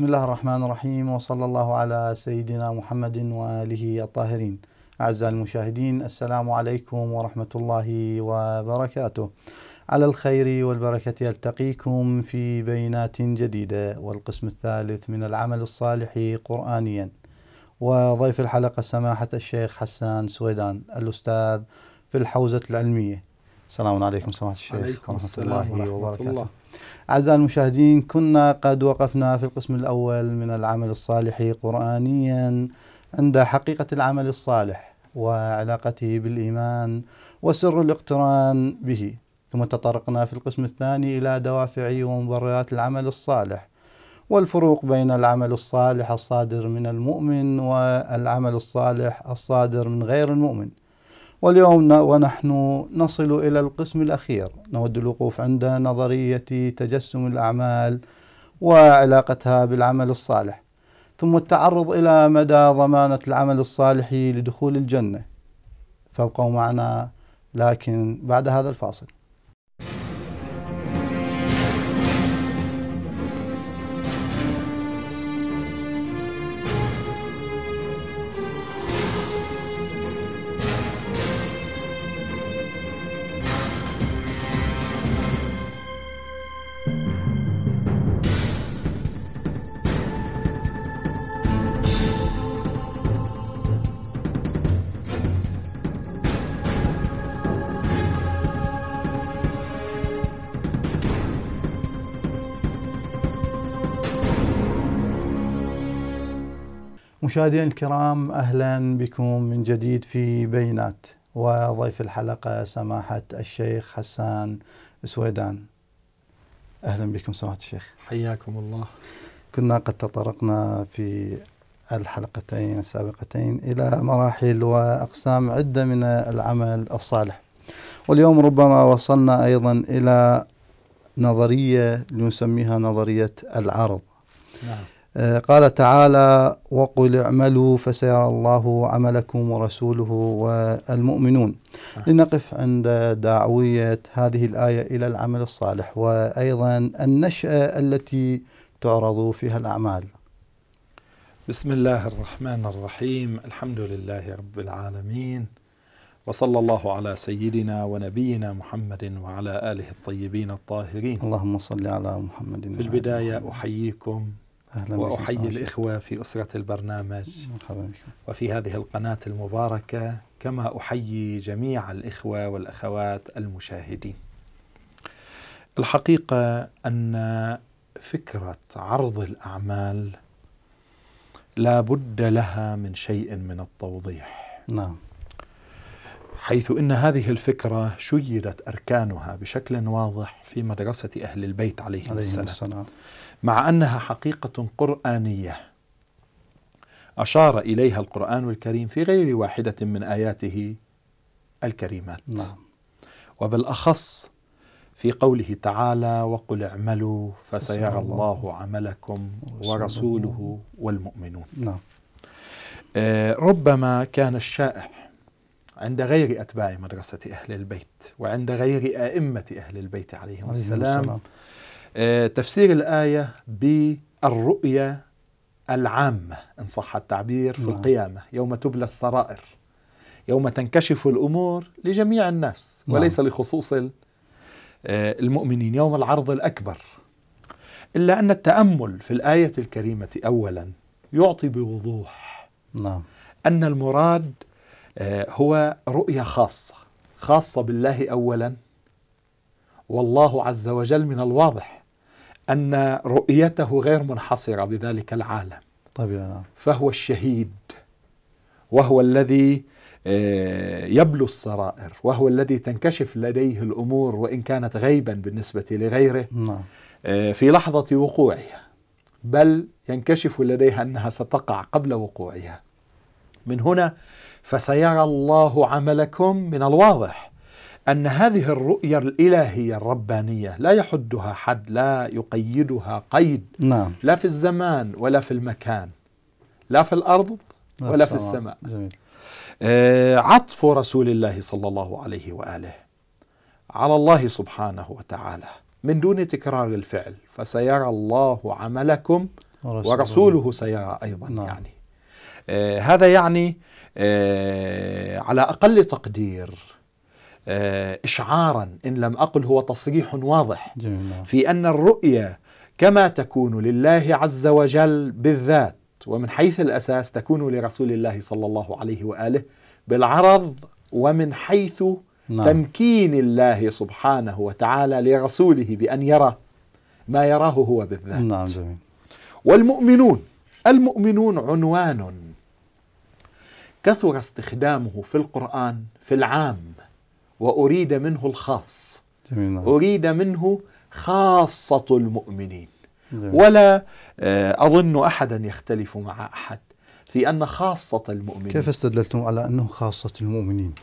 بسم الله الرحمن الرحيم وصلى الله على سيدنا محمد وآله الطاهرين أعزائي المشاهدين السلام عليكم ورحمة الله وبركاته على الخير والبركة ألتقيكم في بينات جديدة والقسم الثالث من العمل الصالح قرآنيا وضيف الحلقة سماحة الشيخ حسان سويدان الأستاذ في الحوزة العلمية السلام عليكم سماحة الشيخ عليكم ورحمة الله وبركاته الله. أعزائي المشاهدين كنا قد وقفنا في القسم الأول من العمل الصالح قرآنيا عند حقيقة العمل الصالح وعلاقته بالإيمان وسر الاقتران به ثم تطرقنا في القسم الثاني إلى دوافع ومبررات العمل الصالح والفروق بين العمل الصالح الصادر من المؤمن والعمل الصالح الصادر من غير المؤمن واليوم ونحن نصل إلى القسم الأخير نود الوقوف عند نظرية تجسم الأعمال وعلاقتها بالعمل الصالح ثم التعرض إلى مدى ضمانة العمل الصالح لدخول الجنة فابقوا معنا لكن بعد هذا الفاصل مشاهدينا الكرام اهلا بكم من جديد في بينات وضيف الحلقه سماحه الشيخ حسان سويدان. اهلا بكم سماحه الشيخ. حياكم الله. كنا قد تطرقنا في الحلقتين السابقتين الى مراحل واقسام عده من العمل الصالح. واليوم ربما وصلنا ايضا الى نظريه نسميها نظريه العرض. نعم. آه، قال تعالى وقل اعملوا فسيرى الله عملكم ورسوله والمؤمنون آه. لنقف عند دعوية هذه الآية إلى العمل الصالح وأيضا النشأة التي تعرض فيها الأعمال بسم الله الرحمن الرحيم الحمد لله رب العالمين وصلى الله على سيدنا ونبينا محمد وعلى آله الطيبين الطاهرين اللهم صل على محمد في البداية محمد. أحييكم أهلا وأحيي بكم. الإخوة في أسرة البرنامج مرحبا بكم. وفي هذه القناة المباركة كما أحيي جميع الإخوة والأخوات المشاهدين الحقيقة أن فكرة عرض الأعمال لا بد لها من شيء من التوضيح نعم حيث ان هذه الفكره شيدت اركانها بشكل واضح في مدرسه اهل البيت عليهم, عليهم السلام. السلام مع انها حقيقه قرانيه اشار اليها القران الكريم في غير واحده من اياته الكريمات نعم. وبالاخص في قوله تعالى وقل اعملوا فسيرى الله عملكم ورسوله والمؤمنون نعم. آه، ربما كان الشائع عند غير أتباع مدرسة أهل البيت وعند غير أئمة أهل البيت عليهم السلام, السلام آه، تفسير الآية بالرؤية العامة إن صح التعبير في نعم. القيامة يوم تبلى السرائر يوم تنكشف الأمور لجميع الناس نعم. وليس لخصوص آه، المؤمنين يوم العرض الأكبر إلا أن التأمل في الآية الكريمة أولا يعطي بوضوح نعم. أن المراد آه، هو رؤية خاصة خاصة بالله أولا والله عز وجل من الواضح أن رؤيته غير منحصرة بذلك العالم طبعا. نعم. فهو الشهيد وهو الذي آه، يبلو السرائر وهو الذي تنكشف لديه الأمور وإن كانت غيبا بالنسبة لغيره نعم. آه، في لحظة وقوعها بل ينكشف لديها أنها ستقع قبل وقوعها من هنا فسيرى الله عملكم من الواضح أن هذه الرؤية الإلهية الربانية لا يحدها حد لا يقيدها قيد نعم. لا في الزمان ولا في المكان لا في الأرض ولا في السماء جميل. آه، عطف رسول الله صلى الله عليه وآله على الله سبحانه وتعالى من دون تكرار الفعل فسيرى الله عملكم ورسوله, ورسوله سيرى أيضا نعم. يعني آه هذا يعني آه على أقل تقدير آه، إشعارا إن لم أقل هو تصريح واضح جميل. في أن الرؤية كما تكون لله عز وجل بالذات ومن حيث الأساس تكون لرسول الله صلى الله عليه وآله بالعرض ومن حيث نعم. تمكين الله سبحانه وتعالى لرسوله بأن يرى ما يراه هو بالذات نعم جميل. والمؤمنون المؤمنون عنوان كثر استخدامه في القرآن في العام وأريد منه الخاص نعم. أريد منه خاصة المؤمنين ولا آه، أظن أحدا يختلف مع أحد في أن خاصة المؤمنين كيف استدللتم على أنه خاصة المؤمنين؟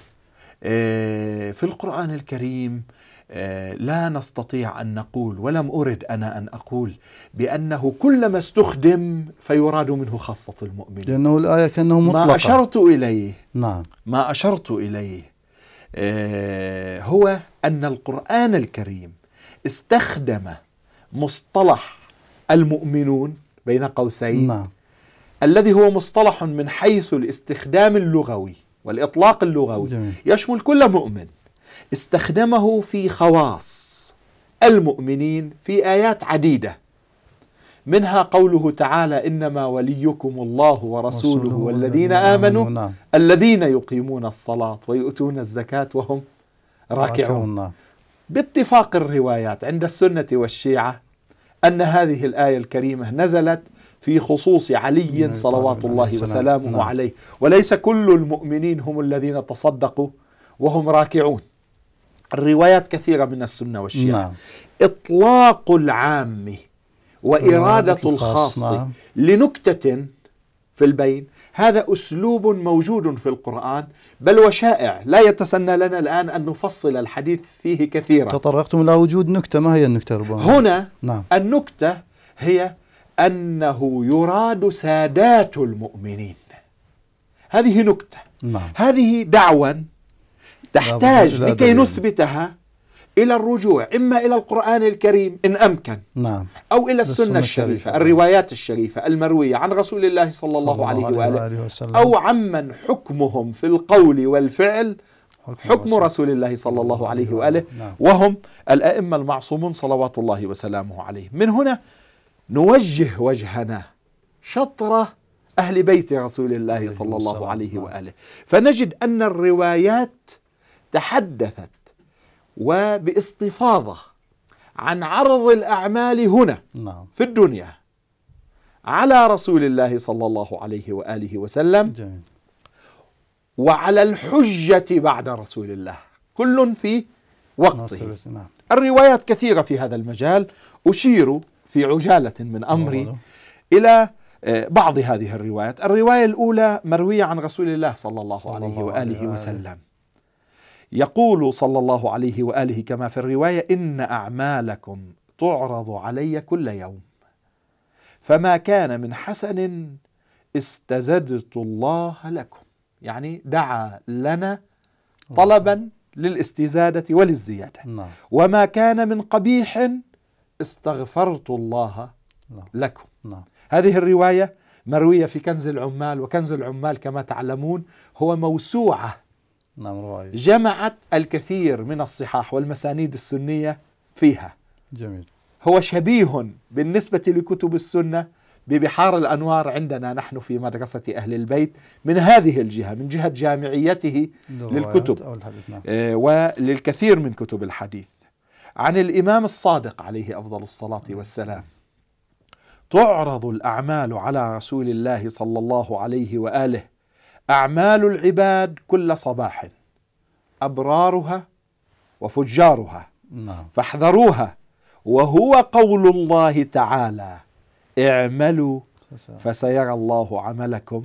آه، في القرآن الكريم آه، لا نستطيع أن نقول ولم أرد أنا أن أقول بأنه كلما استخدم فيراد منه خاصة المؤمنين لأنه الآية كأنه مطلقة ما أشرت إليه نعم ما أشرت إليه آه، هو أن القرآن الكريم استخدم مصطلح المؤمنون بين قوسين نعم. الذي هو مصطلح من حيث الاستخدام اللغوي والإطلاق اللغوي جميل. يشمل كل مؤمن استخدمه في خواص المؤمنين في آيات عديدة منها قوله تعالى إنما وليكم الله ورسوله والذين آمنوا نعم. الذين يقيمون الصلاة ويؤتون الزكاة وهم راكعون نعم. باتفاق الروايات عند السنة والشيعة أن هذه الآية الكريمة نزلت في خصوص علي صلوات الله وسلامه نعم. عليه وليس كل المؤمنين هم الذين تصدقوا وهم راكعون الروايات كثيرة من السنة والشيعة إطلاق العام وإرادة الخاص لنكتة في البين هذا أسلوب موجود في القرآن بل وشائع لا يتسنى لنا الآن أن نفصل الحديث فيه كثيرا تطرقتم إلى وجود نكتة ما هي النكتة ربما؟ هنا نعم. النكتة هي أنه يراد سادات المؤمنين هذه نكتة نعم. هذه دعوة تحتاج لكي نثبتها إلى الرجوع إما إلى القرآن الكريم إن أمكن نعم. أو إلى السنة الشريفة الروايات الشريفة المروية عن رسول الله صلى, صلى الله عليه وآله, وآله وسلم أو عمن حكمهم في القول والفعل حكم رسول الله صلى الله عليه وآله نعم. وهم الأئمة المعصومون صلوات الله وسلامه عليه من هنا نوجه وجهنا شطرة أهل بيت رسول الله صلى الله عليه نعم. وآله فنجد أن الروايات تحدثت وباستفاضة عن عرض الأعمال هنا نعم. في الدنيا على رسول الله صلى الله عليه وآله وسلم جميل. وعلى الحجة بعد رسول الله كل في وقته نعم، نعم. الروايات كثيرة في هذا المجال أشير في عجالة من أمري إلى آه، بعض هذه الروايات الرواية الأولى مروية عن رسول الله صلى الله عليه وآله وسلم يقول صلى الله عليه واله كما في الروايه ان اعمالكم تعرض علي كل يوم فما كان من حسن استزدت الله لكم يعني دعا لنا طلبا للاستزاده وللزياده نعم. وما كان من قبيح استغفرت الله نعم. لكم نعم. هذه الروايه مرويه في كنز العمال وكنز العمال كما تعلمون هو موسوعه نعم رواية جمعت الكثير من الصحاح والمسانيد السنية فيها جميل هو شبيه بالنسبة لكتب السنة ببحار الأنوار عندنا نحن في مدرسة أهل البيت من هذه الجهة من جهة جامعيته للكتب نعم. آه، وللكثير من كتب الحديث عن الإمام الصادق عليه أفضل الصلاة والسلام تعرض الأعمال على رسول الله صلى الله عليه وآله أعمال العباد كل صباح أبرارها وفجارها نعم. فاحذروها وهو قول الله تعالى اعملوا فسيرى الله عملكم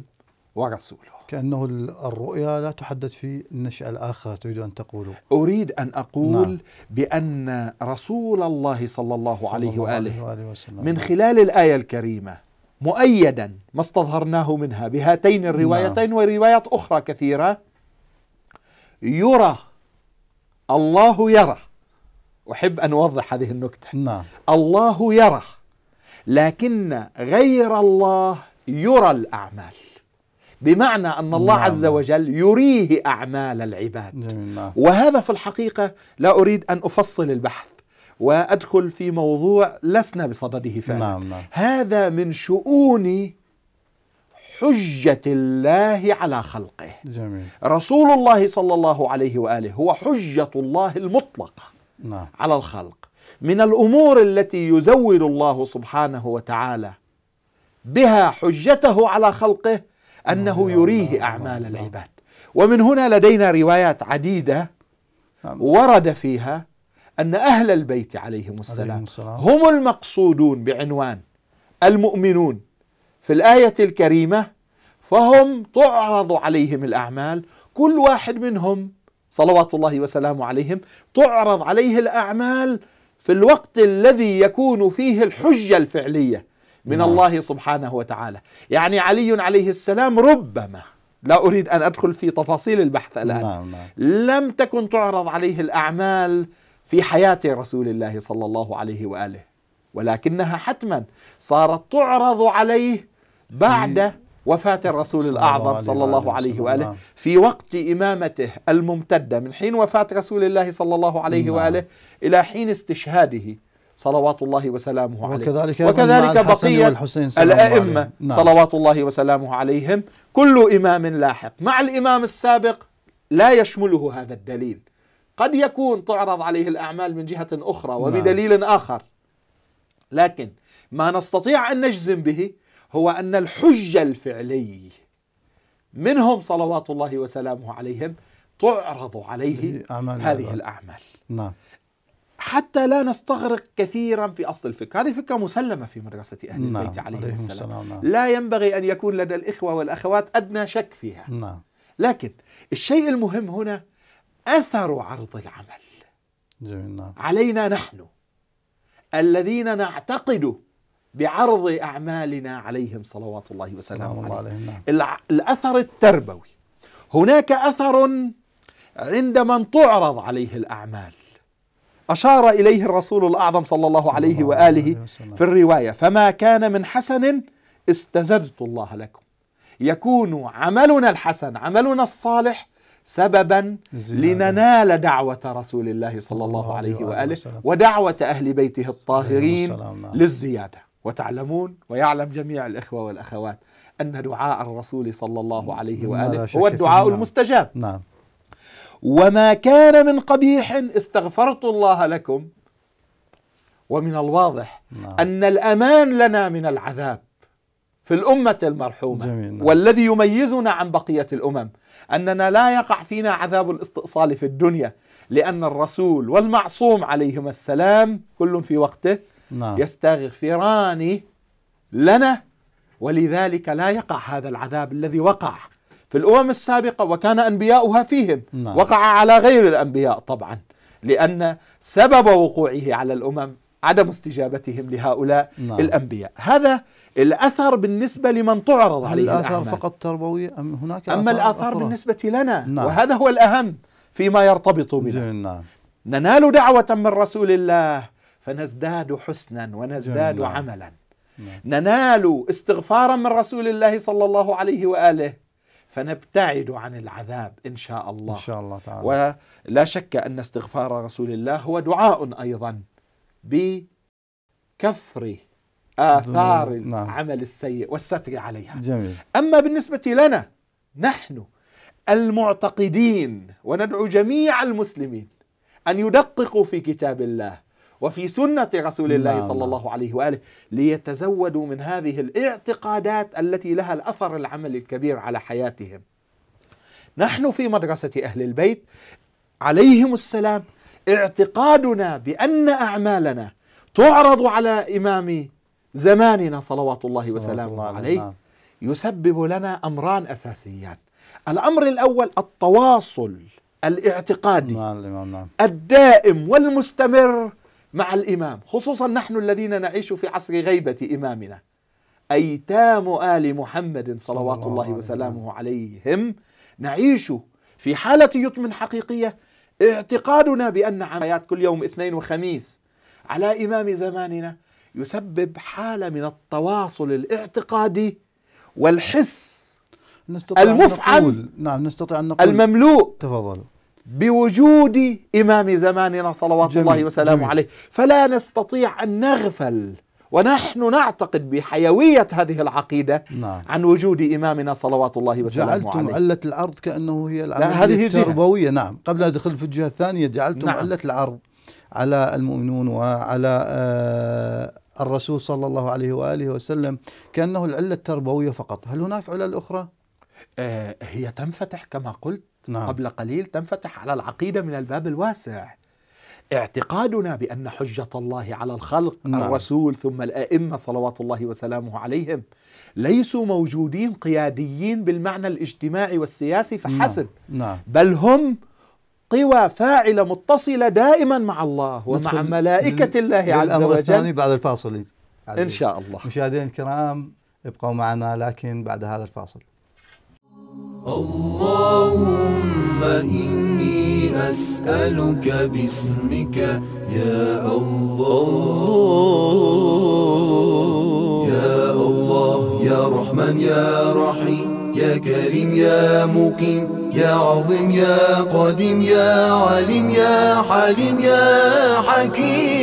ورسوله كأنه الرؤيا لا تحدث في النشأة الآخرة تريد أن تقوله أريد أن أقول نعم. بأن رسول الله صلى الله, صلى الله عليه, وآله, وآله وسلم من خلال الآية الكريمة مؤيدا ما استظهرناه منها بهاتين الروايتين نعم. وروايات أخرى كثيرة يرى الله يرى أحب أن أوضح هذه النكتة نعم. الله يرى لكن غير الله يرى الأعمال بمعنى أن الله نعم. عز وجل يريه أعمال العباد نعم. وهذا في الحقيقة لا أريد أن أفصل البحث وأدخل في موضوع لسنا بصدده فعلا نعم نعم. هذا من شؤون حجة الله على خلقه جميل. رسول الله صلى الله عليه وآله هو حجة الله المطلقة نعم. على الخلق من الأمور التي يزود الله سبحانه وتعالى بها حجته على خلقه أنه نعم، نعم، يريه نعم، أعمال العباد ومن هنا لدينا روايات عديدة نعم. ورد فيها أن أهل البيت عليهم السلام, عليهم السلام هم المقصودون بعنوان المؤمنون في الآية الكريمة فهم تعرض عليهم الأعمال كل واحد منهم صلوات الله وسلامه عليهم تعرض عليه الأعمال في الوقت الذي يكون فيه الحجة الفعلية من نعم. الله سبحانه وتعالى يعني علي عليه السلام ربما لا أريد أن أدخل في تفاصيل البحث الآن نعم نعم. لم تكن تعرض عليه الأعمال في حياة رسول الله صلى الله عليه واله ولكنها حتما صارت تعرض عليه بعد وفاة الرسول الأعظم صلى الله عليه وآله نعم. في وقت إمامته الممتدة من حين وفاة رسول الله صلى الله عليه نعم. وآله إلى حين استشهاده صلوات الله وسلامه عليه وكذلك, وكذلك بقية الأئمة نعم. صلوات الله وسلامه عليهم كل إمام لاحق مع الإمام السابق لا يشمله هذا الدليل قد يكون تعرض عليه الأعمال من جهة أخرى نعم. وبدليل آخر لكن ما نستطيع أن نجزم به هو أن الحجة الفعلي منهم صلوات الله وسلامه عليهم تعرض عليه هذه الأعمال نعم حتى لا نستغرق كثيرا في اصل الفكر، هذه فكره مسلمه في مدرسه اهل نعم. البيت عليهم عليه السلام. السلام نعم. لا ينبغي ان يكون لدى الاخوه والاخوات ادنى شك فيها. نعم. لكن الشيء المهم هنا أثر عرض العمل جميل. نعم. علينا نحن الذين نعتقد بعرض أعمالنا عليهم صلوات الله وسلامه عليهم نعم. الأثر التربوي هناك أثر عند من تعرض عليه الأعمال أشار إليه الرسول الأعظم صلى الله عليه وآله في الرواية فما كان من حسن استزدت الله لكم يكون عملنا الحسن عملنا الصالح سببا لننال دعوة رسول الله صلى الله عليه وآله ودعوة أهل بيته الطاهرين نعم. للزيادة وتعلمون ويعلم جميع الإخوة والأخوات أن دعاء الرسول صلى الله عليه وآله هو الدعاء نعم. المستجاب نعم وما كان من قبيح استغفرت الله لكم ومن الواضح نعم. أن الأمان لنا من العذاب في الأمة المرحومة والذي يميزنا عن بقية الأمم أننا لا يقع فينا عذاب الاستئصال في الدنيا لأن الرسول والمعصوم عليهما السلام كل في وقته نعم. يستغفران لنا ولذلك لا يقع هذا العذاب الذي وقع في الأمم السابقة وكان أنبياؤها فيهم نعم. وقع على غير الأنبياء طبعا لأن سبب وقوعه على الأمم عدم استجابتهم لهؤلاء نعم. الأنبياء هذا الأثر بالنسبة لمن تعرض عليه الأثر فقط تربوي أم هناك أما الآثار أخرى. بالنسبة لنا نعم. وهذا هو الأهم فيما يرتبط بنا نعم. ننال دعوة من رسول الله فنزداد حسنا ونزداد نعم. عملا نعم. ننال استغفارا من رسول الله صلى الله عليه وآله فنبتعد عن العذاب إن شاء الله إن شاء الله تعالى ولا شك أن استغفار رسول الله هو دعاء أيضا بكفره آثار نعم. العمل السيء والستر عليها جميل. أما بالنسبة لنا نحن المعتقدين وندعو جميع المسلمين أن يدققوا في كتاب الله وفي سنة رسول الله نعم. صلى الله عليه وآله ليتزودوا من هذه الاعتقادات التي لها الأثر العملي الكبير على حياتهم نحن في مدرسة أهل البيت عليهم السلام اعتقادنا بأن أعمالنا تعرض على إمام زماننا صلوات الله وسلامه عليه نعم. يسبب لنا امران اساسيان الامر الاول التواصل الاعتقادي مع نعم، الإمام نعم. الدائم والمستمر مع الامام خصوصا نحن الذين نعيش في عصر غيبه امامنا ايتام ال محمد صلوات الله, الله وسلامه نعم. عليهم نعيش في حاله يطم حقيقيه اعتقادنا بان حياه كل يوم اثنين وخميس على امام زماننا يسبب حالة من التواصل الاعتقادي والحس نستطيع المفعل أن نقول نعم نستطيع أن نقول المملوء تفضلوا بوجود إمام زماننا صلوات جميل الله وسلامه جميل عليه فلا نستطيع أن نغفل ونحن نعتقد بحيوية هذه العقيدة نعم. عن وجود إمامنا صلوات الله وسلامه عليه جعلتم علة العرض كأنه هي العملية التربوية نعم قبل أن أدخل في الجهة الثانية جعلتم نعم. علة العرض على المؤمنون وعلى آه، الرسول صلى الله عليه وآله وسلم كأنه العلة التربوية فقط هل هناك علل أخرى؟ آه هي تنفتح كما قلت نعم. قبل قليل تنفتح على العقيدة من الباب الواسع اعتقادنا بأن حجة الله على الخلق نعم. الرسول ثم الأئمة صلوات الله وسلامه عليهم ليسوا موجودين قياديين بالمعنى الاجتماعي والسياسي فحسب نعم. نعم. بل هم قوى فاعلة متصلة دائما مع الله نعم. ومع ملائكة الله نعم. عز وجل بعد الفاصل إن شاء الله مشاهدينا الكرام ابقوا معنا لكن بعد هذا الفاصل اللهم إني أسألك باسمك يا الله يا الله يا رحمن يا رحيم يا كريم يا مقيم يا عظيم يا قديم يا عليم يا حليم يا حكيم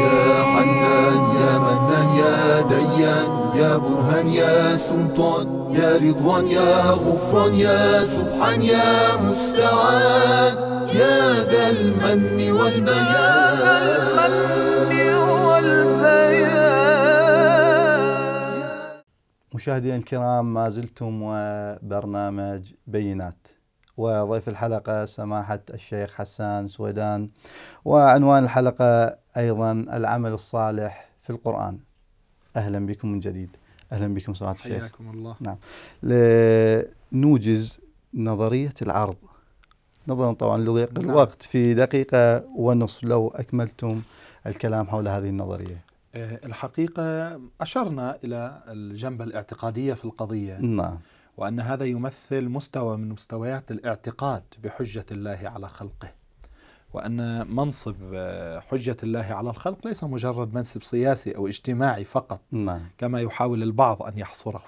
يا حنان يا منان يا ديان يا برهان يا سلطان يا رضوان يا غفران يا سبحان يا مستعان يا ذا المن والبيان يا ذا المن والبيان مشاهدينا الكرام ما زلتم وبرنامج بينات وضيف الحلقة سماحة الشيخ حسان سويدان وعنوان الحلقة أيضا العمل الصالح في القرآن أهلا بكم من جديد أهلا بكم سماحة الشيخ حياكم الله نعم لنوجز نظرية العرض نظرا طبعا لضيق نعم. الوقت في دقيقة ونصف لو أكملتم الكلام حول هذه النظرية آه، الحقيقة أشرنا إلى الجنبة الاعتقادية في القضية نعم وأن هذا يمثل مستوى من مستويات الاعتقاد بحجة الله على خلقه وأن منصب آه، حجة الله على الخلق ليس مجرد منصب سياسي أو اجتماعي فقط نعم. كما يحاول البعض أن يحصره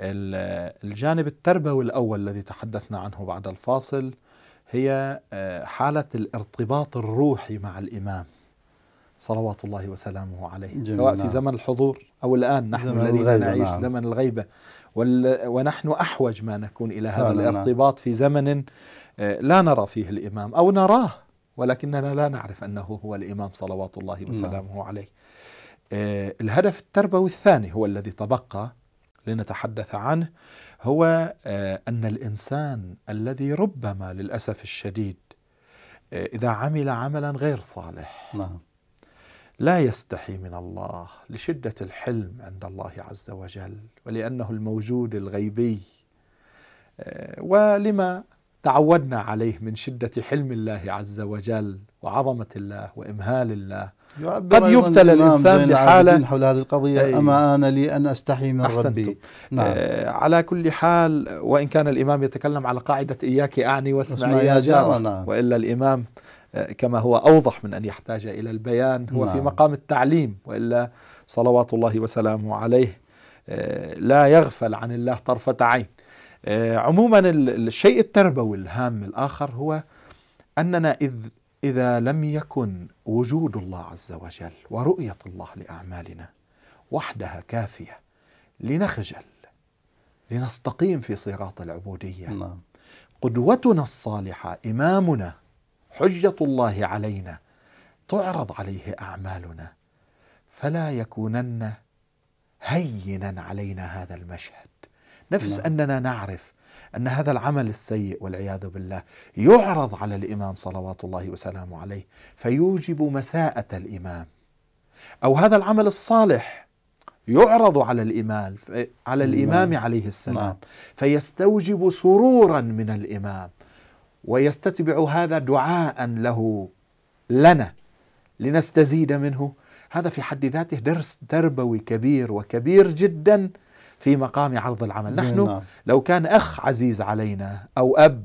الجانب التربوي الأول الذي تحدثنا عنه بعد الفاصل هي آه، حالة الارتباط الروحي مع الإمام صلوات الله وسلامه عليه جميل. سواء في نعم. زمن الحضور أو الآن نحن الذين نعيش نعم. زمن الغيبة ونحن أحوج ما نكون إلى هذا نعم. نعم. الارتباط في زمن آه، لا نرى فيه الإمام أو نراه ولكننا لا نعرف أنه هو الإمام صلوات الله نعم. وسلامه نعم. عليه آه، الهدف التربوي الثاني هو الذي تبقى لنتحدث عنه هو آه، أن الإنسان الذي ربما للأسف الشديد إذا عمل عملا غير صالح نعم لا يستحي من الله لشده الحلم عند الله عز وجل ولانه الموجود الغيبي آه، ولما تعودنا عليه من شده حلم الله عز وجل وعظمه الله وامهال الله قد يبتلى الانسان بحاله حول هذه القضيه أيوة. اما انا لي ان استحي من أحسنتم. ربي آه، نعم. آه على كل حال وان كان الامام يتكلم على قاعده اياك اعني واسمعي يا جارنا نعم. والا الامام آه، كما هو أوضح من أن يحتاج إلى البيان هو في نعم. مقام التعليم وإلا صلوات الله وسلامه عليه آه، لا يغفل عن الله طرفة عين آه، عموما الشيء التربوي الهام الآخر هو أننا إذ إذا لم يكن وجود الله عز وجل ورؤية الله لأعمالنا وحدها كافية لنخجل لنستقيم في صراط العبودية نعم. قدوتنا الصالحة إمامنا حجه الله علينا تعرض عليه اعمالنا فلا يكونن هينا علينا هذا المشهد نفس لا. نعم. اننا نعرف ان هذا العمل السيء والعياذ بالله يعرض على الامام صلوات الله وسلامه عليه فيوجب مساءه الامام او هذا العمل الصالح يعرض على الامام على الامام عليه السلام نعم. فيستوجب سرورا من الامام ويستتبع هذا دعاء له لنا لنستزيد منه هذا في حد ذاته درس تربوي كبير وكبير جدا في مقام عرض العمل نعم، نحن نعم. لو كان أخ عزيز علينا أو أب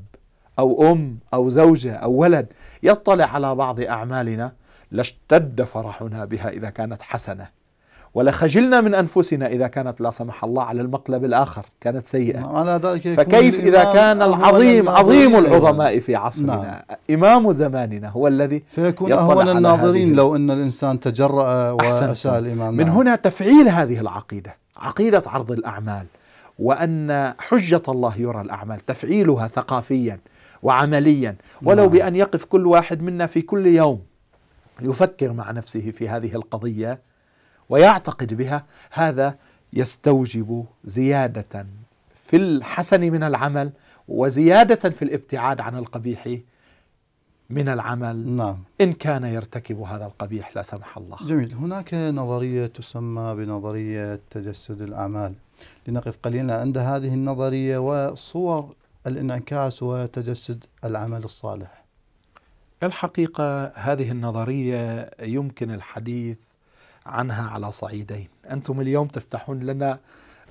أو أم أو زوجة أو ولد يطلع على بعض أعمالنا لاشتد فرحنا بها إذا كانت حسنة ولخجلنا من أنفسنا إذا كانت لا سمح الله على المقلب الآخر كانت سيئة نعم، على ذلك فكيف إذا كان العظيم عظيم العظماء في نعم. عصرنا نعم. إمام زماننا هو الذي فيكون أهون الناظرين لو أن الإنسان تجرأ وأساء الإمام من نعم. هنا تفعيل هذه العقيدة عقيدة عرض الأعمال وأن حجة الله يرى الأعمال تفعيلها ثقافيا وعمليا ولو نعم. بأن يقف كل واحد منا في كل يوم يفكر مع نفسه في هذه القضية ويعتقد بها هذا يستوجب زيادة في الحسن من العمل وزيادة في الابتعاد عن القبيح من العمل نعم. إن كان يرتكب هذا القبيح لا سمح الله جميل هناك نظرية تسمى بنظرية تجسد الأعمال لنقف قليلا عند هذه النظرية وصور الانعكاس وتجسد العمل الصالح الحقيقة هذه النظرية يمكن الحديث عنها على صعيدين أنتم اليوم تفتحون لنا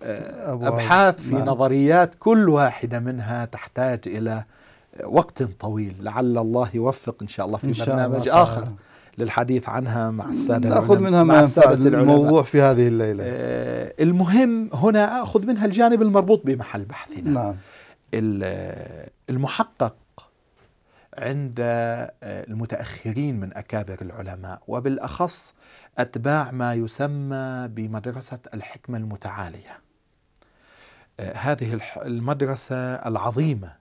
آه، أبحاث في نعم. نظريات كل واحدة منها تحتاج إلى وقت طويل لعل الله يوفق إن شاء الله في برنامج آخر تعالى. للحديث عنها مع السادة نأخذ منها ما ينفع الموضوع في هذه الليلة آه، المهم هنا أخذ منها الجانب المربوط بمحل بحثنا نعم. آه، المحقق عند آه، المتاخرين من اكابر العلماء وبالاخص اتباع ما يسمى بمدرسه الحكمه المتعاليه. آه، هذه المدرسه العظيمه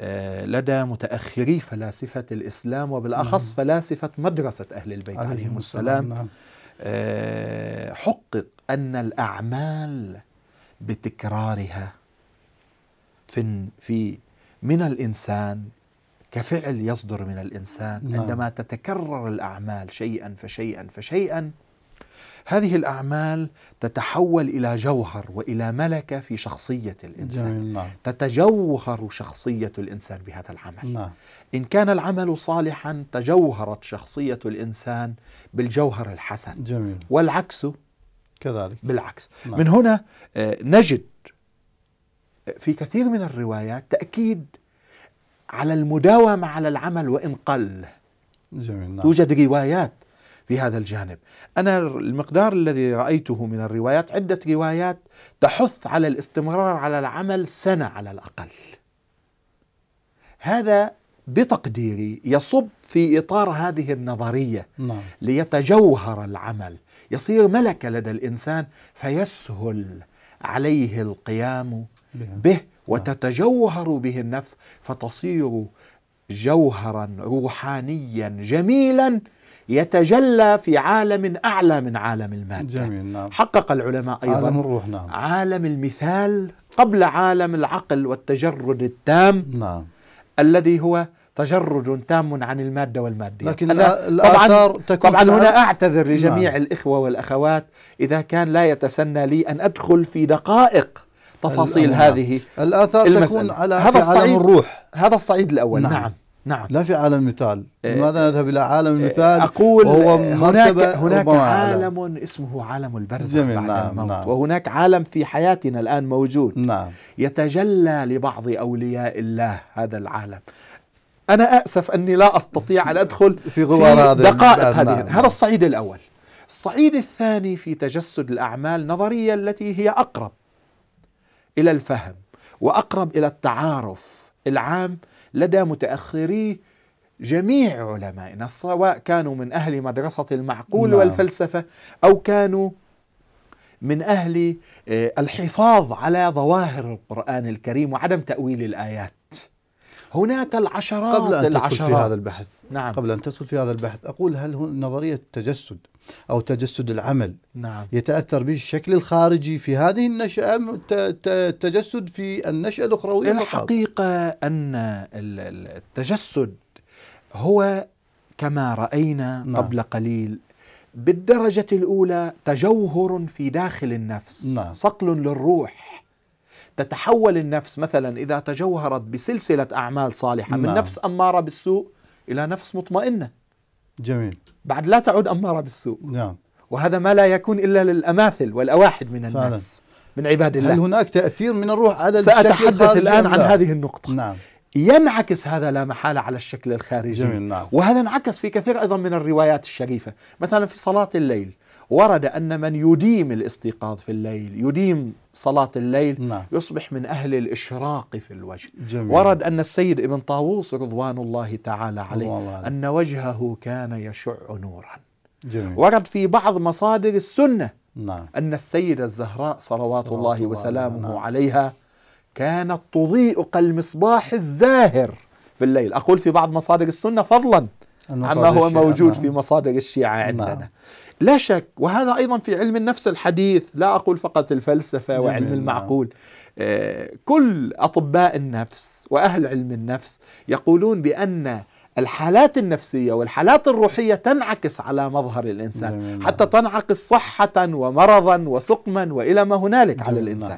آه، لدى متاخري فلاسفه الاسلام وبالاخص نعم. فلاسفه مدرسه اهل البيت عليهم, عليهم السلام, نعم. حقق ان الاعمال بتكرارها في في من الانسان كفعل يصدر من الانسان نعم. عندما تتكرر الاعمال شيئا فشيئا فشيئا هذه الاعمال تتحول الى جوهر والى ملكه في شخصيه الانسان نعم. تتجوهر شخصيه الانسان بهذا العمل نعم. ان كان العمل صالحا تجوهرت شخصيه الانسان بالجوهر الحسن جميل. والعكس كذلك بالعكس نعم. من هنا آه، نجد في كثير من الروايات تاكيد على المداومة على العمل وإن قل جميل. نعم. توجد روايات في هذا الجانب أنا المقدار الذي رأيته من الروايات عدة روايات تحث على الاستمرار على العمل سنة على الأقل هذا بتقديري يصب في إطار هذه النظرية نعم. ليتجوهر العمل يصير ملكة لدى الإنسان فيسهل عليه القيام به وتتجوهر به النفس فتصير جوهرا روحانيا جميلا يتجلى في عالم أعلى من عالم المادة جميل نعم. حقق العلماء أيضا عالم الروح نعم. عالم المثال قبل عالم العقل والتجرد التام نعم. الذي هو تجرد تام عن المادة والمادية لكن الآثار طبعا, تكون طبعا هنا أعتذر لجميع نعم. الإخوة والأخوات إذا كان لا يتسنى لي أن أدخل في دقائق تفاصيل الأمر. هذه الآثار المسألة. تكون على هذا في عالم الروح هذا الصعيد الأول نعم. نعم نعم لا في عالم مثال إيه. لماذا نذهب إلى عالم إيه. المثال أقول وهو هناك هناك عالم اسمه عالم البرزخ بعد نعم الموت نعم وهناك عالم في حياتنا الآن موجود نعم يتجلى لبعض أولياء الله هذا العالم أنا أسف أني لا أستطيع أن أدخل في غوار في دقائق هذه نعم. هذا نعم. الصعيد الأول الصعيد الثاني في تجسد الأعمال نظرية التي هي أقرب الى الفهم واقرب الى التعارف العام لدى متاخري جميع علمائنا سواء كانوا من اهل مدرسه المعقول نعم. والفلسفه او كانوا من اهل آه، الحفاظ على ظواهر القران الكريم وعدم تاويل الايات هناك العشرات قبل أن العشرات تدخل في هذا البحث نعم قبل أن تدخل في هذا البحث أقول هل نظرية التجسد أو تجسد العمل نعم. يتأثر به الشكل الخارجي في هذه النشأة أم التجسد في النشأة الأخروية الحقيقة أن التجسد هو كما رأينا نعم. قبل قليل بالدرجة الأولى تجوهر في داخل النفس نعم. صقل للروح تتحول النفس مثلا إذا تجوهرت بسلسلة أعمال صالحة من نعم. نفس أمارة بالسوء إلى نفس مطمئنة جميل بعد لا تعود أمارة بالسوء نعم وهذا ما لا يكون إلا للأماثل والأواحد من الناس فعلا. من عباد الله هل هناك تأثير من الروح على سأتحدث الآن عن هذه النقطة نعم ينعكس هذا لا محالة على الشكل الخارجي جميل نعم. وهذا انعكس في كثير أيضا من الروايات الشريفة مثلا في صلاة الليل ورد أن من يديم الاستيقاظ في الليل يديم صلاة الليل نعم. يصبح من أهل الإشراق في الوجه جميل. ورد أن السيد ابن طاووس رضوان الله تعالى عليه الله أن وجهه كان يشع نورا جميل. ورد في بعض مصادر السنة نعم. أن السيدة الزهراء صلوات الله, الله وسلامه نعم. عليها كانت تضيء كالمصباح الزاهر في الليل أقول في بعض مصادر السنة فضلا عما هو موجود نعم. في مصادر الشيعة نعم. عندنا نعم. لا شك وهذا أيضا في علم النفس الحديث لا أقول فقط الفلسفة وعلم نعم. المعقول آه، كل أطباء النفس وأهل علم النفس يقولون بأن الحالات النفسية والحالات الروحية تنعكس على مظهر الإنسان جميل. نعم. حتى تنعكس صحة ومرضا وسقما وإلى ما هنالك جميل. على الإنسان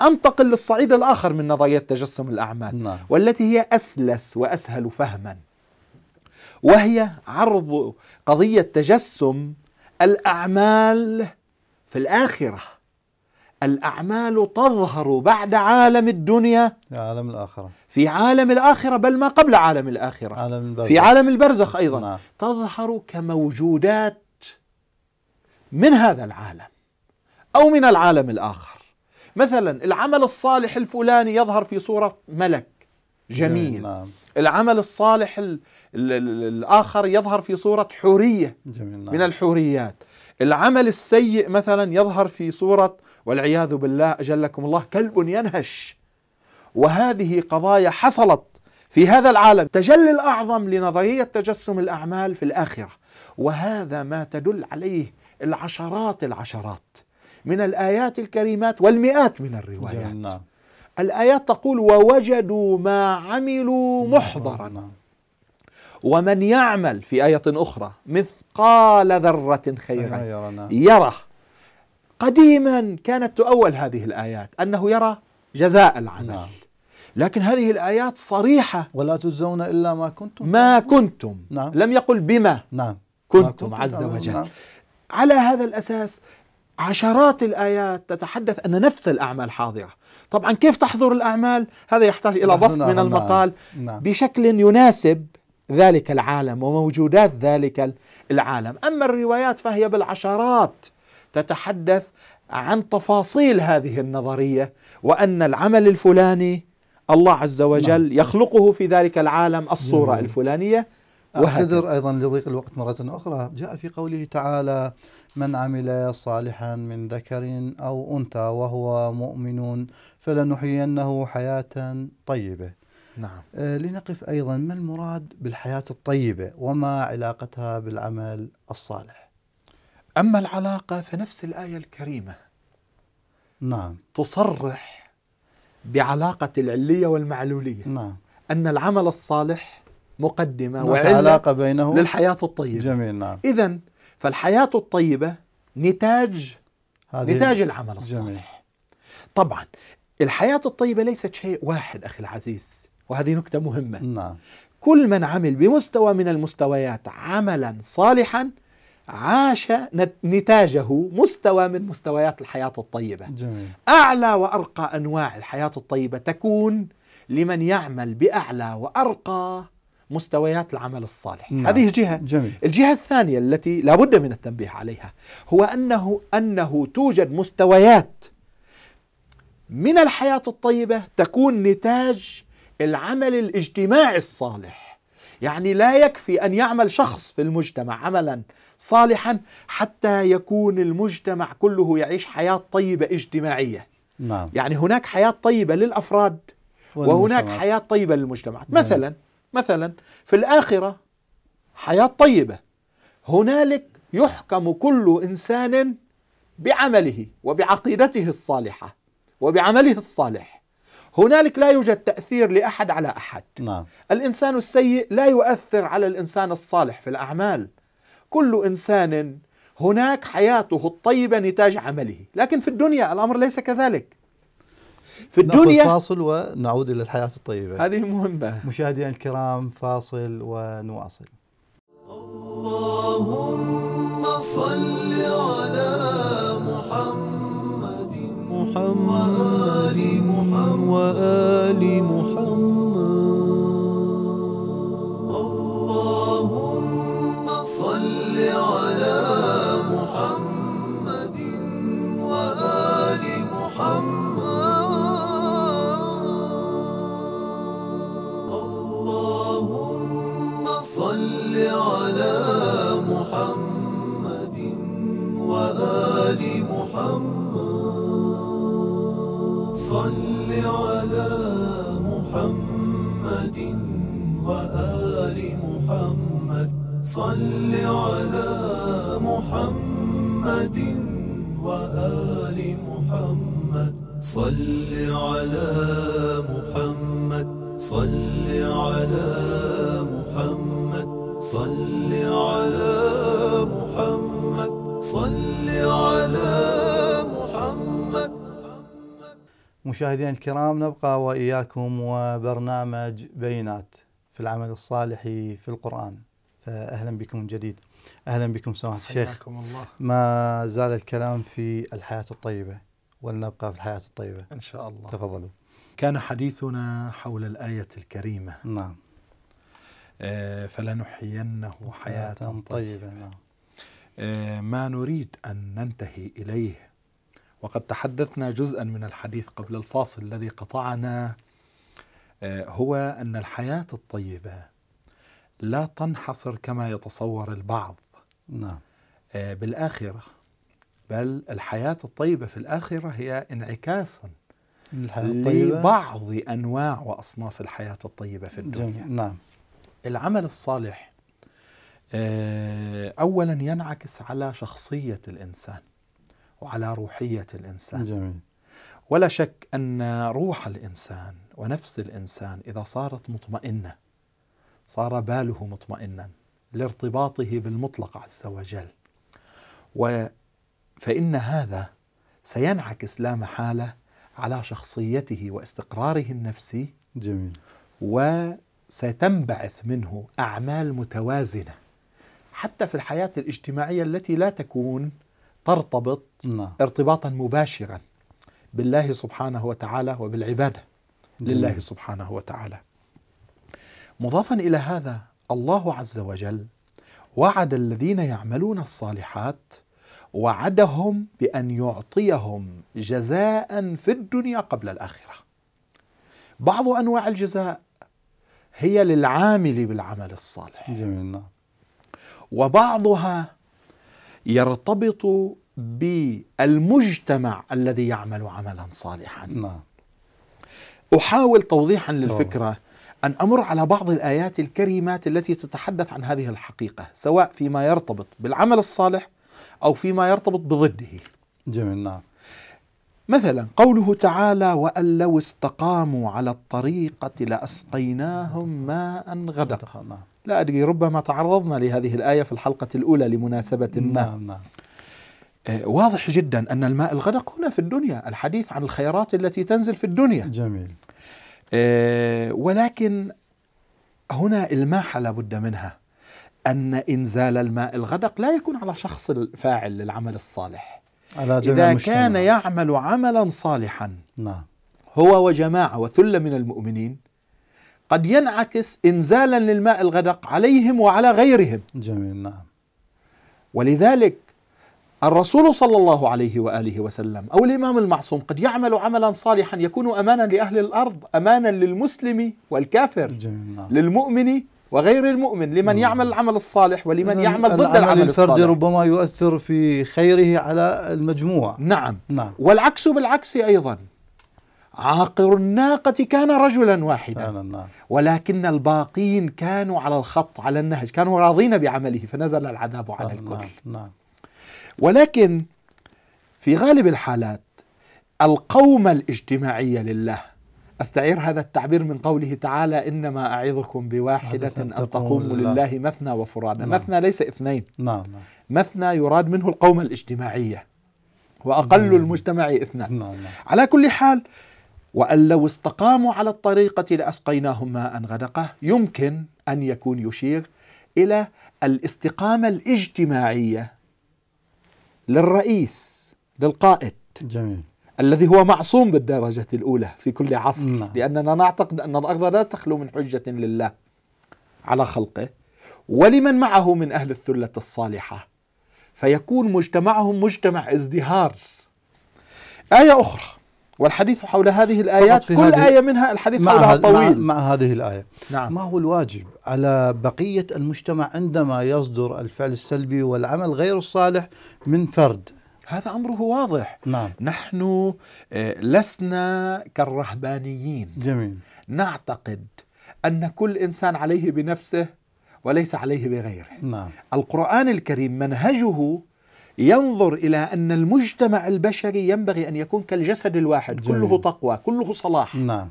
نعم. أنتقل للصعيد الآخر من نظرية تجسم الأعمال نعم. والتي هي أسلس وأسهل فهما وهي عرض قضية تجسم الأعمال في الآخرة الأعمال تظهر بعد عالم الدنيا في عالم الآخرة في عالم الآخرة بل ما قبل عالم الآخرة عالم البرزخ. في عالم البرزخ أيضا نعم. تظهر كموجودات من هذا العالم أو من العالم الآخر مثلا العمل الصالح الفلاني يظهر في صورة ملك جميل نعم. العمل الصالح الآخر يظهر في صورة حورية جميل نعم. من الحوريات العمل السيء مثلا يظهر في صورة والعياذ بالله أجلكم الله كلب ينهش وهذه قضايا حصلت في هذا العالم تجل الأعظم لنظرية تجسم الأعمال في الآخرة وهذا ما تدل عليه العشرات العشرات من الآيات الكريمات والمئات من الروايات جميل. نعم. الآيات تقول ووجدوا ما عملوا نعم، محضرا ومن يعمل في آية أخرى مثقال ذرة خيرا أيوة، يرى قديما كانت تؤول هذه الآيات أنه يرى جزاء العمل نعم. لكن هذه الآيات صريحة ولا تجزون إلا ما كنتم ما كنتم نعم. لم يقل بما نعم. كنتم, عز وجل نعم. على هذا الأساس عشرات الآيات تتحدث أن نفس الأعمال حاضرة طبعا كيف تحضر الأعمال هذا يحتاج إلى بسط من نعم. المقال نعم. نعم. بشكل يناسب ذلك العالم وموجودات ذلك العالم اما الروايات فهي بالعشرات تتحدث عن تفاصيل هذه النظريه وان العمل الفلاني الله عز وجل نعم. يخلقه في ذلك العالم الصوره نعم. الفلانيه أعتذر أيضا لضيق الوقت مرة أخرى جاء في قوله تعالى من عمل صالحا من ذكر أو أنثى وهو مؤمن فلنحيينه حياة طيبة نعم آه، لنقف أيضا ما المراد بالحياة الطيبة وما علاقتها بالعمل الصالح أما العلاقة فنفس الآية الكريمة نعم تصرح بعلاقة العلية والمعلولية نعم أن العمل الصالح مقدمة وعلاقة بينه للحياة الطيبة جميل نعم إذا فالحياة الطيبة نتاج هذه نتاج العمل الصالح جميل. طبعا الحياة الطيبة ليست شيء واحد أخي العزيز وهذه نكتة مهمة نعم. كل من عمل بمستوى من المستويات عملا صالحا عاش نتاجه مستوى من مستويات الحياة الطيبة جميل. أعلى وأرقى أنواع الحياة الطيبة تكون لمن يعمل بأعلى وأرقى مستويات العمل الصالح نعم. هذه جهة جميل. الجهة الثانية التي لا بد من التنبيه عليها هو أنه, أنه توجد مستويات من الحياة الطيبة تكون نتاج العمل الاجتماعي الصالح يعني لا يكفي أن يعمل شخص في المجتمع عملا صالحا حتى يكون المجتمع كله يعيش حياة طيبة اجتماعية نعم. يعني هناك حياة طيبة للأفراد وهناك حياة طيبة للمجتمعات نعم. مثلا مثلا في الآخرة حياة طيبة هنالك يحكم كل إنسان بعمله وبعقيدته الصالحة وبعمله الصالح هنالك لا يوجد تأثير لأحد على أحد نعم. الإنسان السيء لا يؤثر على الإنسان الصالح في الأعمال كل إنسان هناك حياته الطيبة نتاج عمله لكن في الدنيا الأمر ليس كذلك في الدنيا فاصل ونعود إلى الحياة الطيبة هذه مهمة مشاهدينا الكرام فاصل ونواصل اللهم صل على محمد محمد وآل محمد صل على محمد وآل محمد صل على محمد صل على محمد صل على محمد صل على محمد مشاهدينا الكرام نبقى وإياكم وبرنامج بينات في العمل الصالح في القرآن فأهلا بكم من جديد أهلا بكم سماحة الشيخ الله. ما زال الكلام في الحياة الطيبة ولنبقى في الحياة الطيبة إن شاء الله تفضلوا كان حديثنا حول الآية الكريمة نعم آه، فلنحيينه حياة طيبة, طيبة. نعم. آه، ما نريد أن ننتهي إليه وقد تحدثنا جزءا من الحديث قبل الفاصل الذي قطعنا آه، هو أن الحياة الطيبة لا تنحصر كما يتصور البعض نعم آه، بالآخرة بل الحياة الطيبة في الآخرة هي انعكاس لبعض أنواع وأصناف الحياة الطيبة في الدنيا نعم العمل الصالح آه، أولا ينعكس على شخصية الإنسان وعلى روحية الإنسان جميل. ولا شك أن روح الإنسان ونفس الإنسان إذا صارت مطمئنة صار باله مطمئنا لارتباطه بالمطلق عز وجل و فإن هذا سينعكس لا محالة على شخصيته واستقراره النفسي جميل وستنبعث منه أعمال متوازنة حتى في الحياة الاجتماعية التي لا تكون ترتبط نعم. ارتباطا مباشرا بالله سبحانه وتعالى وبالعبادة جميل. لله سبحانه وتعالى مضافا الى هذا الله عز وجل وعد الذين يعملون الصالحات وعدهم بان يعطيهم جزاء في الدنيا قبل الاخره. بعض انواع الجزاء هي للعامل بالعمل الصالح. جميل نعم. وبعضها يرتبط بالمجتمع الذي يعمل عملا صالحا. نعم. احاول توضيحا للفكره أن أمر على بعض الآيات الكريمات التي تتحدث عن هذه الحقيقة سواء فيما يرتبط بالعمل الصالح أو فيما يرتبط بضده جميل نعم مثلا قوله تعالى وأن لو استقاموا على الطريقة لأسقيناهم ماء غدقا نعم. لا أدري ربما تعرضنا لهذه الآية في الحلقة الأولى لمناسبة ما نعم نعم آه، واضح جدا أن الماء الغدق هنا في الدنيا الحديث عن الخيرات التي تنزل في الدنيا جميل آه، ولكن هنا الماحة لابد منها أن إنزال الماء الغدق لا يكون على شخص الفاعل للعمل الصالح على جميع إذا المجتمع. كان يعمل عملا صالحا نعم. هو وجماعة وثلة من المؤمنين قد ينعكس إنزالا للماء الغدق عليهم وعلى غيرهم جميل نعم ولذلك الرسول صلى الله عليه واله وسلم او الامام المعصوم قد يعمل عملا صالحا يكون امانا لاهل الارض، امانا للمسلم والكافر، جميل. للمؤمن وغير المؤمن، لمن مم. يعمل العمل الصالح ولمن يعمل ضد العمل الفردي الصالح. ربما يؤثر في خيره على المجموع نعم. نعم. والعكس بالعكس ايضا. عاقر الناقة كان رجلا واحدا نعم، نعم. ولكن الباقين كانوا على الخط على النهج كانوا راضين بعمله فنزل العذاب على نعم، الكل نعم. نعم. ولكن في غالب الحالات القومة الاجتماعية لله أستعير هذا التعبير من قوله تعالى إنما أعظكم بواحدة أن تقوموا لله مثنى وفرادى نعم. مثنى ليس اثنين نعم. نعم. مثنى يراد منه القومة الاجتماعية وأقل نعم. المجتمع اثنان نعم. نعم. على كل حال وأن لو استقاموا على الطريقة لأسقيناهم ماء غدقة يمكن أن يكون يشير إلى الاستقامة الاجتماعية للرئيس للقائد جميل الذي هو معصوم بالدرجة الأولى في كل عصر نعم. لأننا نعتقد أن الأرض لا تخلو من حجة لله على خلقه ولمن معه من أهل الثلة الصالحة فيكون مجتمعهم مجتمع ازدهار آية أخرى والحديث حول هذه الآيات في كل هذه آية منها الحديث مع حولها طويل مع, مع هذه الآية نعم. ما هو الواجب على بقية المجتمع عندما يصدر الفعل السلبي والعمل غير الصالح من فرد هذا أمره واضح نعم. نحن آه، لسنا كالرهبانيين جميل نعتقد أن كل إنسان عليه بنفسه وليس عليه بغيره نعم. القرآن الكريم منهجه ينظر إلى أن المجتمع البشري ينبغي أن يكون كالجسد الواحد جميل. كله تقوى كله صلاح نعم.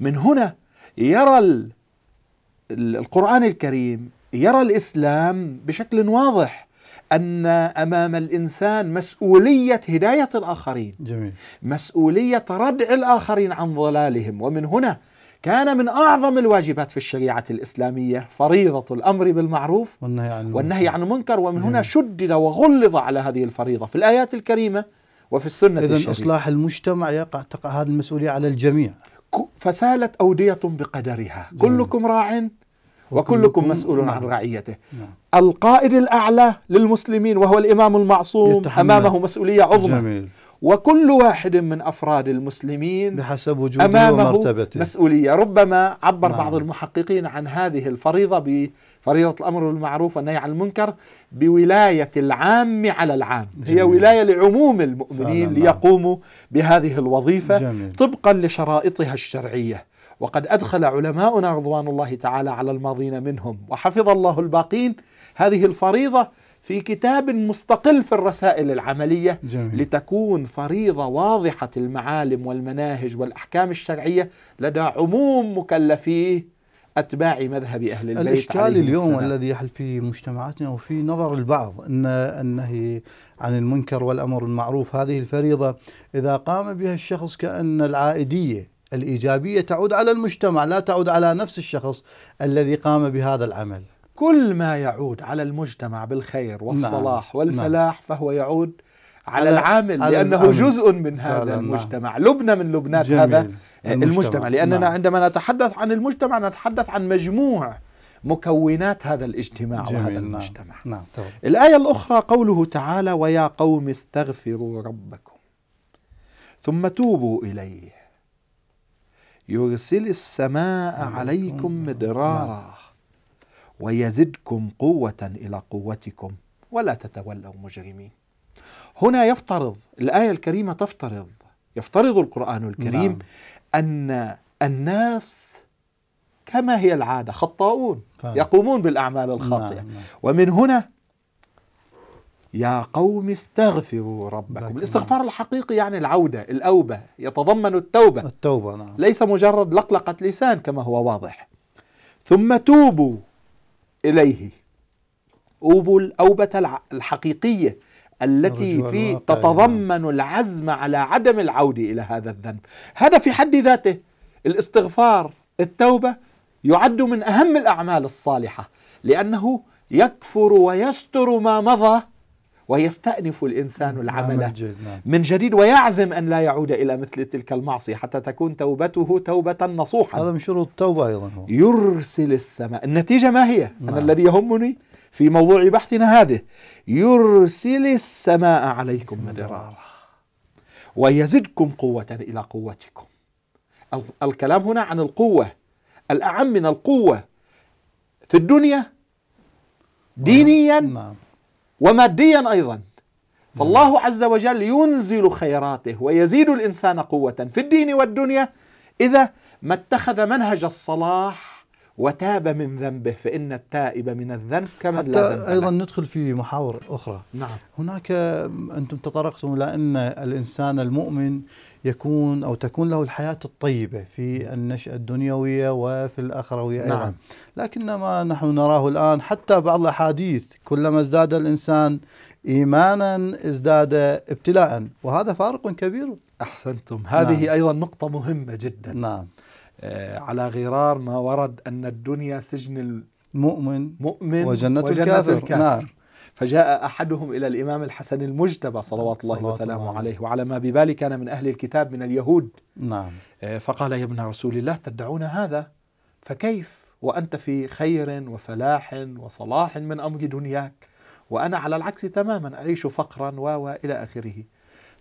من هنا يرى القرآن الكريم يرى الإسلام بشكل واضح أن أمام الإنسان مسؤولية هداية الآخرين جميل. مسؤولية ردع الآخرين عن ضلالهم ومن هنا كان من أعظم الواجبات في الشريعة الإسلامية فريضة الأمر بالمعروف والنهي عن المنكر, والنهي عن المنكر ومن هنا نعم. شدد وغلظ على هذه الفريضة في الآيات الكريمة وفي السنة إذا إصلاح المجتمع يقع تقع هذه المسؤولية على الجميع فسالت أودية بقدرها جميل. كلكم راع وكلكم مسؤول نعم. عن رعيته نعم. القائد الأعلى للمسلمين وهو الإمام المعصوم أمامه مسؤولية عظمى جميل. وكل واحد من أفراد المسلمين بحسب وجوده أمامه ومرتبته مسؤولية ربما عبر نعم. بعض المحققين عن هذه الفريضة بفريضة الأمر بالمعروف والنهي عن المنكر بولاية العام على العام جميل. هي ولاية لعموم المؤمنين نعم. ليقوموا بهذه الوظيفة جميل. طبقا لشرائطها الشرعية وقد أدخل علماؤنا رضوان الله تعالى على الماضين منهم وحفظ الله الباقين هذه الفريضة في كتاب مستقل في الرسائل العملية جميل. لتكون فريضة واضحة المعالم والمناهج والأحكام الشرعية لدى عموم مكلفي أتباع مذهب أهل البيت الإشكال اليوم السنة. الذي يحل في مجتمعاتنا وفي نظر البعض أن النهي عن المنكر والأمر بالمعروف هذه الفريضة إذا قام بها الشخص كأن العائدية الإيجابية تعود على المجتمع لا تعود على نفس الشخص الذي قام بهذا العمل كل ما يعود على المجتمع بالخير نعم، والصلاح نعم. والفلاح نعم. فهو يعود على, على العامل على لأنه العامل. جزء من هذا نعم. المجتمع نعم. من لبنات جميل. هذا المجتمع, المجتمع. لأننا نعم. عندما نتحدث عن المجتمع نتحدث عن مجموع مكونات هذا الاجتماع جميل. وهذا نعم. المجتمع نعم. طيب. الآية الأخرى قوله تعالى ويا قوم استغفروا ربكم ثم توبوا إليه يرسل السماء عليكم نعم. مدرارا ويزدكم قوة إلى قوتكم ولا تتولوا مجرمين. هنا يفترض الآية الكريمة تفترض يفترض القرآن الكريم نعم. أن الناس كما هي العادة خطاؤون فهم. يقومون بالأعمال الخاطئة نعم،, نعم. ومن هنا يا قوم استغفروا ربكم الاستغفار نعم. الحقيقي يعني العودة الأوبة يتضمن التوبة التوبة نعم. ليس مجرد لقلقة لسان كما هو واضح ثم توبوا إليه أوبوا الأوبة الحقيقية التي في تتضمن العزم على عدم العودة إلى هذا الذنب هذا في حد ذاته الاستغفار التوبة يعد من أهم الأعمال الصالحة لأنه يكفر ويستر ما مضى ويستأنف الإنسان نعم، العمل نعم، نعم. من جديد ويعزم أن لا يعود إلى مثل تلك المعصية حتى تكون توبته توبة نصوحا هذا من شروط التوبة أيضا هو. يرسل السماء النتيجة ما هي؟ ما. أنا الذي يهمني في موضوع بحثنا هذه يرسل السماء عليكم مدرارا ويزدكم قوة إلى قوتكم الكلام هنا عن القوة الأعم من القوة في الدنيا دينيا نعم. وماديا أيضا نعم. فالله عز وجل ينزل خيراته ويزيد الإنسان قوة في الدين والدنيا إذا ما اتخذ منهج الصلاح وتاب من ذنبه فإن التائب من الذنب كما حتى لا ذنب أيضا ندخل في محاور أخرى نعم. هناك أنتم تطرقتم إلى أن الإنسان المؤمن يكون أو تكون له الحياة الطيبة في النشأة الدنيوية وفي الأخروية أيضا نعم. لكن ما نحن نراه الآن حتى بعض الأحاديث كلما ازداد الإنسان إيمانا ازداد ابتلاء وهذا فارق كبير أحسنتم هذه نعم. أيضا نقطة مهمة جدا نعم آه على غرار ما ورد أن الدنيا سجن المؤمن مؤمن وجنة, وجنة الكافر. الكافر نعم فجاء أحدهم إلى الإمام الحسن المجتبى صلوات الله وسلامه عليه وعلى ما ببالي كان من أهل الكتاب من اليهود نعم آه، فقال يا ابن رسول الله تدعون هذا فكيف وأنت في خير وفلاح وصلاح من أمر دنياك وأنا على العكس تماما أعيش فقرا و إلى آخره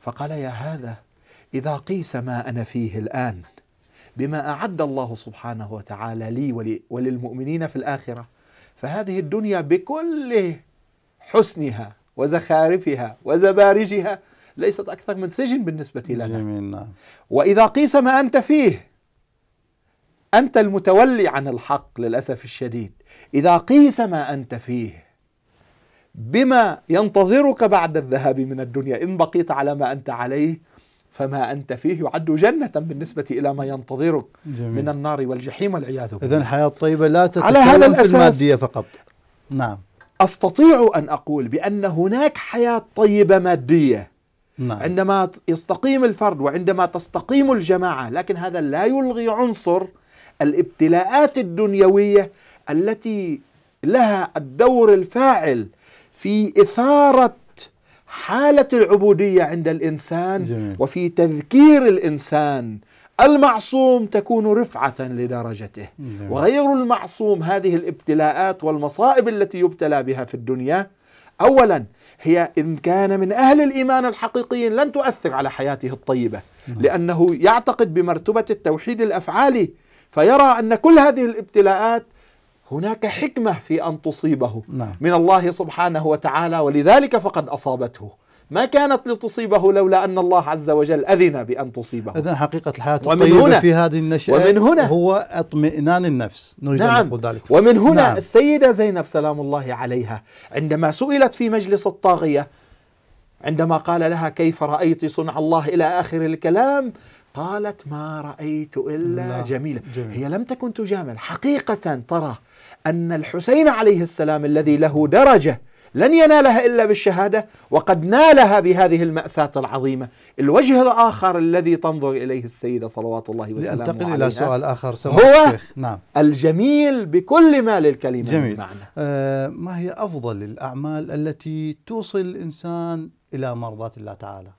فقال يا هذا إذا قيس ما أنا فيه الآن بما أعد الله سبحانه وتعالى لي وللمؤمنين في الآخرة فهذه الدنيا بكله حسنها وزخارفها وزبارجها ليست أكثر من سجن بالنسبة لنا جميل. نعم. وإذا قيس ما أنت فيه أنت المتولي عن الحق للأسف الشديد إذا قيس ما أنت فيه بما ينتظرك بعد الذهاب من الدنيا إن بقيت على ما أنت عليه فما أنت فيه يعد جنة بالنسبة إلى ما ينتظرك جميل. من النار والجحيم والعياذ بالله إذا الحياة الطيبة لا تتكلم على هذا الأساس المادية فقط نعم أستطيع أن أقول بأن هناك حياة طيبة مادية نعم. عندما يستقيم الفرد وعندما تستقيم الجماعة لكن هذا لا يلغي عنصر الابتلاءات الدنيوية التي لها الدور الفاعل في إثارة حالة العبودية عند الإنسان جميل. وفي تذكير الإنسان المعصوم تكون رفعة لدرجته نعم. وغير المعصوم هذه الابتلاءات والمصائب التي يبتلى بها في الدنيا أولا هي إن كان من أهل الإيمان الحقيقيين لن تؤثر على حياته الطيبة نعم. لأنه يعتقد بمرتبة التوحيد الأفعالي فيرى أن كل هذه الابتلاءات هناك حكمة في أن تصيبه نعم. من الله سبحانه وتعالى ولذلك فقد أصابته ما كانت لتصيبه لولا أن الله عز وجل أذن بأن تصيبه إذا حقيقة الحياة ومن هنا في هذه النشأة ومن هنا هو اطمئنان النفس نريد نعم أن نقول ذلك ومن هنا نعم السيدة زينب سلام الله عليها عندما سئلت في مجلس الطاغية عندما قال لها كيف رأيت صنع الله إلى آخر الكلام قالت ما رأيت إلا جميلة جميل. هي لم تكن تجامل حقيقة ترى أن الحسين عليه السلام الذي له درجة لن ينالها الا بالشهاده وقد نالها بهذه الماساه العظيمه، الوجه الاخر الذي تنظر اليه السيده صلوات الله وسلامه عليها ننتقل الى سؤال اخر هو الشيخ. نعم. الجميل بكل ما للكلمه جميل. معنى. آه ما هي افضل الاعمال التي توصل الانسان الى مرضات الله تعالى؟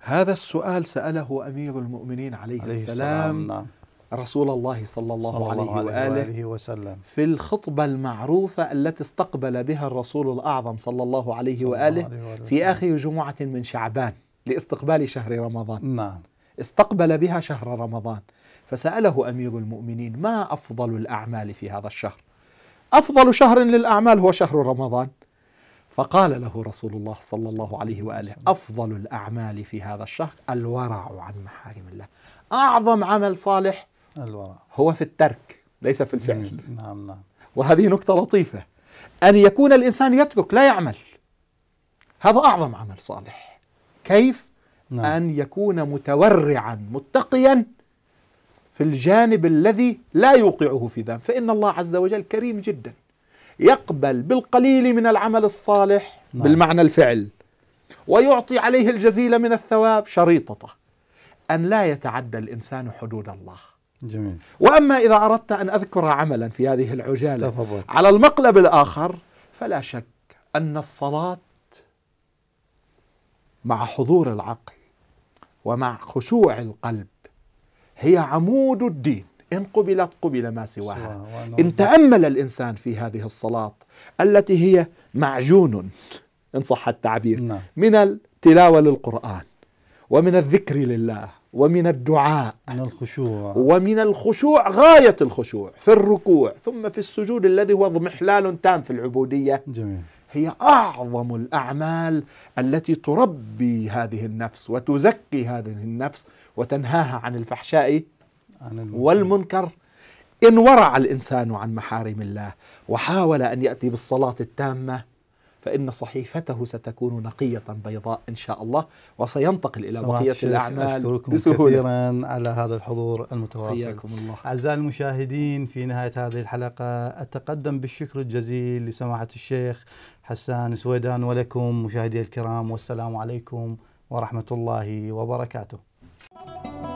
هذا السؤال ساله امير المؤمنين عليه, عليه السلام, السلام. نعم. رسول الله صلى الله, صلى الله عليه, وآله, وآله وسلم في الخطبة المعروفة التي استقبل بها الرسول الأعظم صلى الله عليه, صلى وآله, الله عليه وآله في آخر جمعة من شعبان لاستقبال شهر رمضان نعم استقبل بها شهر رمضان فسأله أمير المؤمنين ما أفضل الأعمال في هذا الشهر أفضل شهر للأعمال هو شهر رمضان فقال له رسول الله صلى الله عليه وآله أفضل الأعمال في هذا الشهر الورع عن محارم الله أعظم عمل صالح الوراء هو في الترك ليس في الفعل نعم نعم وهذه نقطة لطيفة أن يكون الإنسان يترك لا يعمل هذا أعظم عمل صالح كيف؟ نعم. أن يكون متورعا متقيا في الجانب الذي لا يوقعه في ذنب فإن الله عز وجل كريم جدا يقبل بالقليل من العمل الصالح نعم. بالمعنى الفعل ويعطي عليه الجزيل من الثواب شريطته أن لا يتعدى الإنسان حدود الله جميل وأما إذا أردت أن أذكر عملا في هذه العجالة تفضل. على المقلب الآخر فلا شك أن الصلاة مع حضور العقل ومع خشوع القلب هي عمود الدين إن قبلت قبل ما سواها إن تأمل الإنسان في هذه الصلاة التي هي معجون إن صح التعبير نعم. من التلاوة للقرآن ومن الذكر لله ومن الدعاء من الخشوع ومن الخشوع غاية الخشوع في الركوع ثم في السجود الذي هو اضمحلال تام في العبودية جميل هي أعظم الأعمال التي تربي هذه النفس وتزكي هذه النفس وتنهاها عن الفحشاء عن والمنكر إن ورع الإنسان عن محارم الله وحاول أن يأتي بالصلاة التامة فإن صحيفته ستكون نقية بيضاء إن شاء الله وسينتقل إلى بقية الأعمال بسهولة كثيرا على هذا الحضور المتواصل حياكم الله أعزائي المشاهدين في نهاية هذه الحلقة أتقدم بالشكر الجزيل لسماحة الشيخ حسان سويدان ولكم مشاهدي الكرام والسلام عليكم ورحمة الله وبركاته